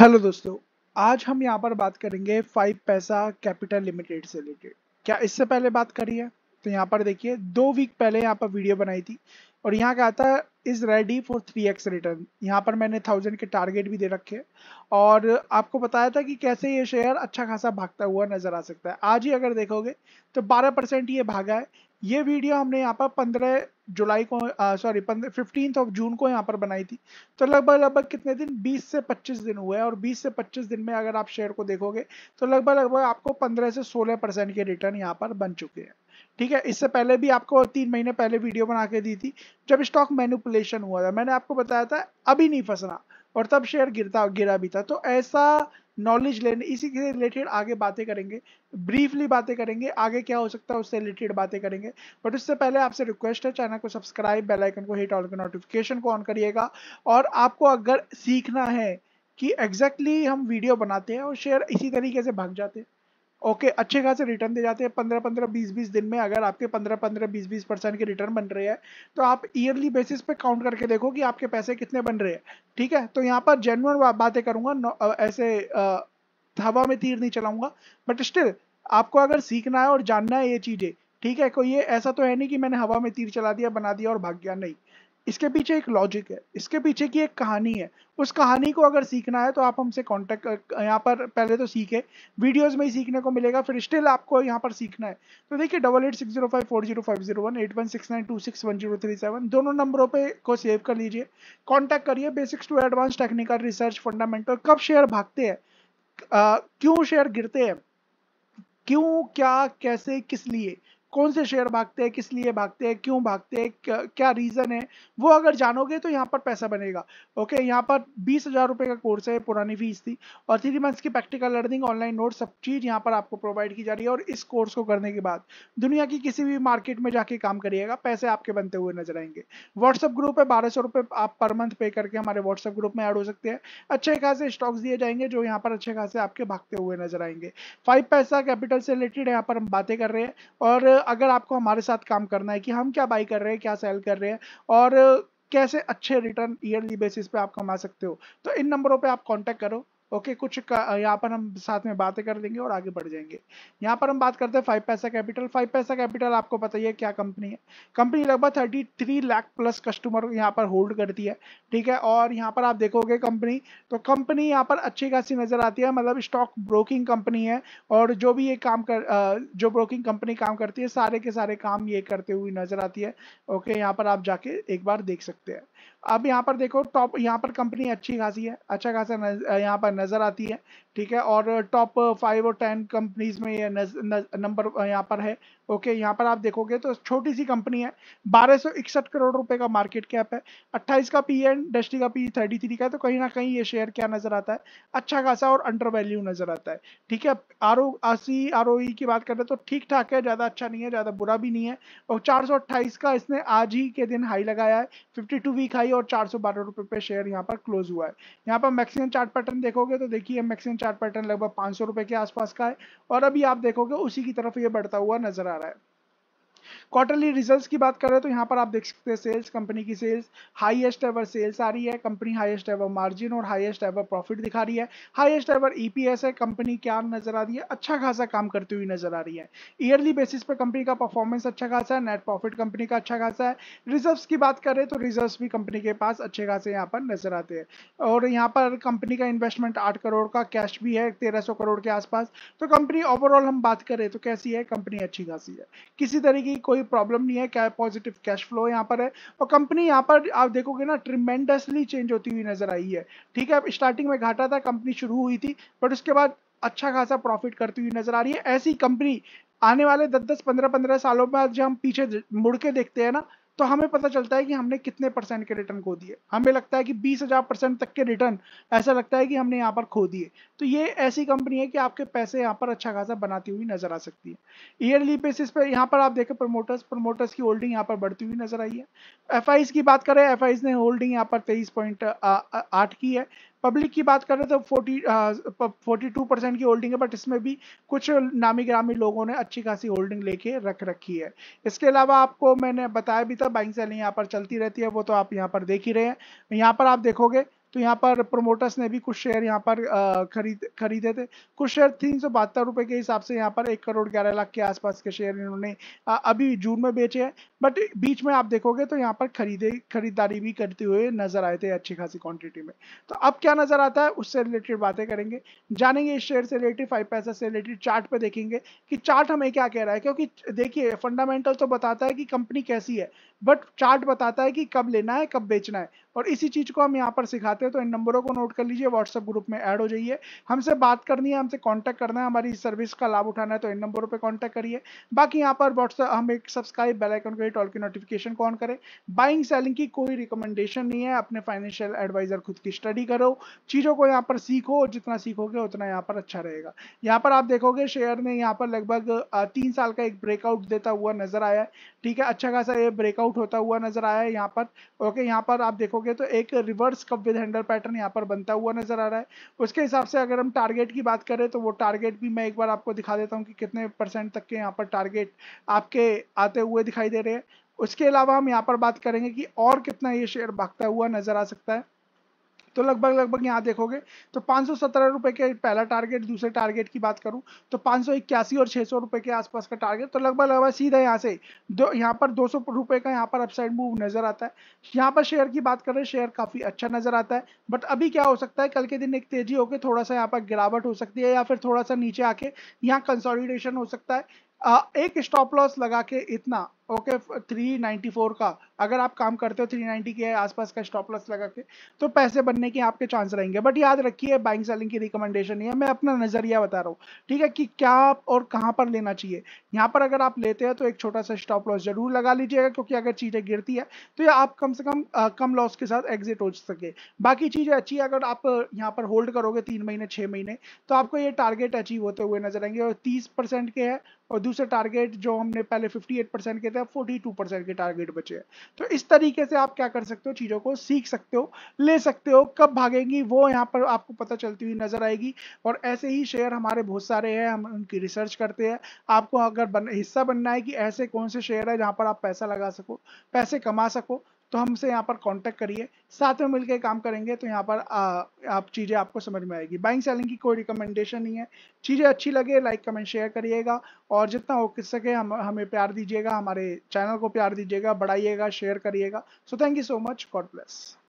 Hello दोस्तों आज हम यहाँ पर बात करेंगे फाइव पैसा कैपिटल लिमिटेड से रिलेटेड क्या इससे पहले बात करी है तो यहाँ पर देखिए दो वीक पहले यहाँ पर वीडियो बनाई थी और यहाँ कहा था is ready for three x return यहाँ पर मैंने थाउजेंड के टारगेट भी दे रखे और आपको बताया था कि कैसे ये शेयर अच्छा खासा भागता हुआ नजर आ सकता है आज ही अगर देखोगे तो बारह परसेंट ये भागा है ये वीडियो हमने यहाँ पर पंद्रह जुलाई को सॉरी फिफ्टीन ऑफ जून को यहाँ पर बनाई थी तो लगभग लगभग कितने दिन 20 से 25 दिन हुए और 20 से 25 दिन में अगर आप शेयर को देखोगे तो लगभग लगभग आपको 15 से 16 परसेंट के रिटर्न यहाँ पर बन चुके हैं ठीक है इससे पहले भी आपको तीन महीने पहले वीडियो बना के दी थी जब स्टॉक मैनुपुलेशन हुआ था मैंने आपको बताया था अभी नहीं फंसना और तब शेयर गिरता गिरा भी था तो ऐसा नॉलेज लेने इसी के रिलेटेड आगे बातें करेंगे ब्रीफली बातें करेंगे आगे क्या हो सकता है उससे रिलेटेड बातें करेंगे बट उससे पहले आपसे रिक्वेस्ट है चैनल को सब्सक्राइब बेल आइकन को हिट ऑल के नोटिफिकेशन को ऑन करिएगा और आपको अगर सीखना है कि एग्जैक्टली exactly हम वीडियो बनाते हैं और शेयर इसी तरीके से भाग जाते हैं ओके okay, अच्छे खासे रिटर्न दे जाते हैं पंद्रह पंद्रह बीस बीस दिन में अगर आपके पंद्रह पंद्रह बीस बीस परसेंट के रिटर्न बन रहे हैं तो आप ईयरली बेसिस पे काउंट करके देखो कि आपके पैसे कितने बन रहे हैं ठीक है तो यहाँ पर जेनुअन बातें करूंगा ऐसे हवा में तीर नहीं चलाऊंगा बट स्टिल आपको अगर सीखना है और जानना है ये चीज़ें ठीक है कोई ये ऐसा तो है नहीं कि मैंने हवा में तीर चला दिया बना दिया और भाग गया नहीं इसके पीछे एक लॉजिक है इसके पीछे की एक कहानी है उस कहानी को अगर सीखना है तो आप हमसे कांटेक्ट यहाँ पर पहले तो सीखे वीडियोस में ही सीखने को मिलेगा फिर स्टिल आपको यहाँ पर सीखना है तो देखिए double eight six zero five four zero five zero one eight one six nine two six one zero three seven दोनों नंबरों पर को सेव कर लीजिए कॉन्टैक्ट करिए basics to advance technical research fundamental कब शेयर भागते हैं क्यों शेयर गिरते हैं क्यों क्या कैसे किस लिए कौन से शेयर भागते हैं किस लिए भागते हैं क्यों भागते हैं क्या रीज़न है वो अगर जानोगे तो यहाँ पर पैसा बनेगा ओके यहाँ पर बीस हज़ार रुपये का कोर्स है पुरानी फीस थी और थ्री मंथ्स की प्रैक्टिकल लर्निंग ऑनलाइन नोट सब चीज़ यहाँ पर आपको प्रोवाइड की जा रही है और इस कोर्स को करने के बाद दुनिया की किसी भी मार्केट में जाके काम करिएगा पैसे आपके बनते हुए नजर आएंगे व्हाट्सअप ग्रुप है बारह सौ आप पर मंथ पे करके हमारे व्हाट्सअप ग्रुप में ऐड हो सकते हैं अच्छे खासे स्टॉक्स दिए जाएंगे जो यहाँ पर अच्छे खासे आपके भागते हुए नजर आएंगे फाइव पैसा कैपिटल से रिलेटेड यहाँ पर हम बातें कर रहे हैं और अगर आपको हमारे साथ काम करना है कि हम क्या बाई कर रहे हैं क्या सेल कर रहे हैं और कैसे अच्छे रिटर्न ईयरली बेसिस पे आप कमा सकते हो तो इन नंबरों पे आप कांटेक्ट करो ओके okay, कुछ यहाँ पर हम साथ में बातें कर लेंगे और आगे बढ़ जाएंगे यहाँ पर हम बात करते हैं फाइव पैसा कैपिटल फाइव पैसा कैपिटल आपको पता ही है क्या कंपनी है कंपनी लगभग thirty three lakh plus customer यहाँ पर होल्ड करती है ठीक है और यहाँ पर आप देखोगे कंपनी तो कंपनी यहाँ पर अच्छी खासी नजर आती है मतलब स्टॉक ब्रोकिंग कंपनी है और जो भी ये काम कर जो ब्रोकिंग कंपनी काम करती है सारे के सारे काम ये करते हुए नजर आती है ओके यहाँ पर आप जाके एक बार देख सकते हैं अब यहाँ पर देखो टॉप यहाँ पर कंपनी अच्छी खासी है अच्छा खासा यहाँ पर नज़र आती है ठीक है और टॉप फाइव और टेन कंपनीज में ये नंबर यहाँ पर है ओके okay, यहाँ पर आप देखोगे तो छोटी सी कंपनी है बारह सौ इकसठ करोड़ रुपए का मार्केट कैप है 28 का पी है डस्टी का पी 33 का है तो कहीं ना कहीं ये शेयर क्या नजर आता है अच्छा खासा और अंडर वैल्यू नजर आता है ठीक है आर ओ आसी आर की बात करें तो ठीक ठाक है ज़्यादा अच्छा नहीं है ज़्यादा बुरा भी नहीं है और चार का इसने आज ही के दिन हाई लगाया है फिफ्टी वीक हाई और चार सौ पे शेयर यहाँ पर क्लोज हुआ है यहाँ पर मैक्सिमम चार्ट पैटर्न देखोगे तो देखिए मैक्सिमम चार्ट पैटर्न लगभग पाँच के आसपास का है और अभी आप देखोगे उसी की तरफ ये बढ़ता हुआ नजर आ about it. क्वार्टरली रिजल्ट्स की बात करें तो यहाँ पर आप देख सकते हैं सेल्स कंपनी की सेल्स हाईएस्ट एवर सेल्स आ रही है कंपनी हाईएस्ट एवर मार्जिन और हाईएस्ट एवर प्रॉफिट दिखा रही है हाईएस्ट एवर ईपीएस है कंपनी क्या नजर आ रही है अच्छा खासा काम करती हुई नजर आ रही है ईयरली बेसिस पर कंपनी का परफॉर्मेंस अच्छा खासा है नेट प्रॉफिट कंपनी का अच्छा खासा है रिजर्व की बात करें तो रिजर्व भी कंपनी के पास अच्छे खासे यहाँ पर नजर आते हैं और यहाँ पर कंपनी का इन्वेस्टमेंट आठ करोड़ का कैश भी है तेरह करोड़ के आसपास तो कंपनी ओवरऑल हम बात करें तो कैसी है कंपनी अच्छी खासी है किसी तरीके की कोई प्रॉब्लम नहीं है क्या पॉजिटिव कैश फ्लो यहाँ पर है और कंपनी यहाँ पर आप देखोगे ना ट्रिमेंडसली चेंज होती हुई नजर आई है ठीक है स्टार्टिंग में घाटा था कंपनी शुरू हुई थी बट उसके बाद अच्छा खासा प्रॉफिट करती हुई नजर आ रही है ऐसी कंपनी आने वाले दस दस पंद्रह पंद्रह सालों में जो हम पीछे मुड़ के देखते हैं ना तो हमें पता चलता है कि हमने कितने परसेंट के रिटर्न खो दिए हमें लगता है कि बीस हजार परसेंट तक के रिटर्न ऐसा लगता है कि हमने यहाँ पर खो दिए तो ये ऐसी कंपनी है कि आपके पैसे यहाँ पर अच्छा खासा बनाती हुई नजर आ सकती है ईयरली बेसिस पर यहाँ पर आप देखें प्रमोटर्स प्रमोटर्स की होल्डिंग यहाँ पर बढ़ती हुई नजर आई है एफ की बात करें एफ ने होल्डिंग यहाँ पर तेईस की है पब्लिक की बात करें तो फोर्टी फोर्टी टू परसेंट की होल्डिंग है बट इसमें भी कुछ नामी ग्रामी लोगों ने अच्छी खासी होल्डिंग लेके रख रखी है इसके अलावा आपको मैंने बताया भी था बाइंग सेलिंग यहाँ पर चलती रहती है वो तो आप यहाँ पर देख ही रहे हैं यहाँ पर आप देखोगे तो यहाँ पर प्रोमोटर्स ने भी कुछ शेयर यहाँ पर खरीद खरीदे थे कुछ शेयर तीन सौ बहत्तर रुपये के हिसाब से यहाँ पर एक करोड़ ग्यारह लाख के आसपास के शेयर इन्होंने अभी जून में बेचे हैं बट बीच में आप देखोगे तो यहाँ पर खरीदे खरीदारी भी करते हुए नजर आए थे अच्छी खासी क्वांटिटी में तो अब क्या नजर आता है उससे रिलेटेड बातें करेंगे जानेंगे इस शेयर से रिलेटेड फाइव पैसा से रिलेटेड चार्ट पे देखेंगे कि चार्ट हमें क्या कह रहा है क्योंकि देखिए फंडामेंटल तो बताता है कि कंपनी कैसी है बट चार्ट बताता है कि कब लेना है कब बेचना है और इसी चीज को हम यहाँ पर सिखाते चाहते हो तो इन नंबरों को नोट कर लीजिए व्हाट्सएप ग्रुप में ऐड हो जाइए हमसे बात करनी है हमसे कॉन्टैक्ट करना है हमारी सर्विस का लाभ उठाना है तो इन नंबरों पर कॉन्टैक्ट करिए बाकी यहाँ पर व्हाट्सएप हम एक सब्सक्राइब बेलाइकन करिए टॉल की नोटिफिकेशन को ऑन करें बाइंग सेलिंग की कोई रिकमेंडेशन नहीं है अपने फाइनेंशियल एडवाइजर खुद की स्टडी करो चीज़ों को यहाँ पर सीखो जितना सीखोगे उतना यहाँ पर अच्छा रहेगा यहाँ पर आप देखोगे शेयर ने यहाँ पर लगभग तीन साल का एक ब्रेकआउट देता हुआ नजर आया है ठीक है अच्छा खासा ये ब्रेकआउट होता हुआ नजर आया है यहाँ पर ओके यहाँ पर आप देखोगे तो एक reverse cup with candle pattern यहाँ पर बनता हुआ नजर आ रहा है उसके हिसाब से अगर हम टारगेट की बात करें तो वो टारगेट भी मैं एक बार आपको दिखा देता हूँ कि कितने परसेंट तक के यहाँ पर टारगेट आपके आते हुए दिखाई दे रहे हैं उसके अलावा हम यहाँ पर बात करेंगे कि और कितना ये शेयर भागता हुआ नजर आ सकता है तो लगभग लगभग यहाँ देखोगे तो पाँच रुपए के पहला टारगेट दूसरे टारगेट की बात करूँ तो पाँच और छः रुपए के आसपास का टारगेट तो लगभग लगभग सीधा यहाँ से दो यहाँ पर दो रुपए का यहाँ पर अपसाइड मूव नजर आता है यहाँ पर शेयर की बात करें शेयर काफ़ी अच्छा नजर आता है बट अभी क्या हो सकता है कल के दिन एक तेजी होकर थोड़ा सा यहाँ पर गिरावट हो सकती है या फिर थोड़ा सा नीचे आके यहाँ कंसोलिडेशन हो सकता है एक स्टॉप लॉस लगा के इतना ओके थ्री नाइन्टी फोर का अगर आप काम करते हो थ्री नाइन्टी के आसपास का स्टॉप लॉस लगा के तो पैसे बनने के आपके चांस रहेंगे बट याद रखिए बाइंग सेलिंग की रिकमेंडेशन है मैं अपना नज़रिया बता रहा हूँ ठीक है कि क्या आप और कहाँ पर लेना चाहिए यहाँ पर अगर आप लेते हैं तो एक छोटा सा स्टॉप लॉस जरूर लगा लीजिएगा क्योंकि अगर चीज़ें गिरती है तो ये आप कम से कम आ, कम लॉस के साथ एग्जिट हो सके बाकी चीज़ें अच्छी है अगर आप यहाँ पर होल्ड करोगे तीन महीने छः महीने तो आपको ये टारगेट अचीव होते हुए नजर आएंगे और तीस के है और दूसरे टारगेट जो हमने पहले फिफ्टी के हैं फोर्टी टू परसेंट के टारगेट बचे हैं तो इस तरीके से आप क्या कर सकते हो चीज़ों को सीख सकते हो ले सकते हो कब भागेंगी वो यहाँ पर आपको पता चलती हुई नजर आएगी और ऐसे ही शेयर हमारे बहुत सारे हैं हम उनकी रिसर्च करते हैं आपको अगर बन, हिस्सा बनना है कि ऐसे कौन से शेयर है जहाँ पर आप पैसा लगा सको पैसे कमा सको तो हमसे यहाँ पर कांटेक्ट करिए साथ में मिलकर काम करेंगे तो यहाँ पर आ, आप चीज़ें आपको समझ में आएगी बाइंग सेलिंग की कोई रिकमेंडेशन नहीं है चीज़ें अच्छी लगे लाइक कमेंट शेयर करिएगा और जितना हो सके हम हमें प्यार दीजिएगा हमारे चैनल को प्यार दीजिएगा बढ़ाइएगा शेयर करिएगा so thank you so much God bless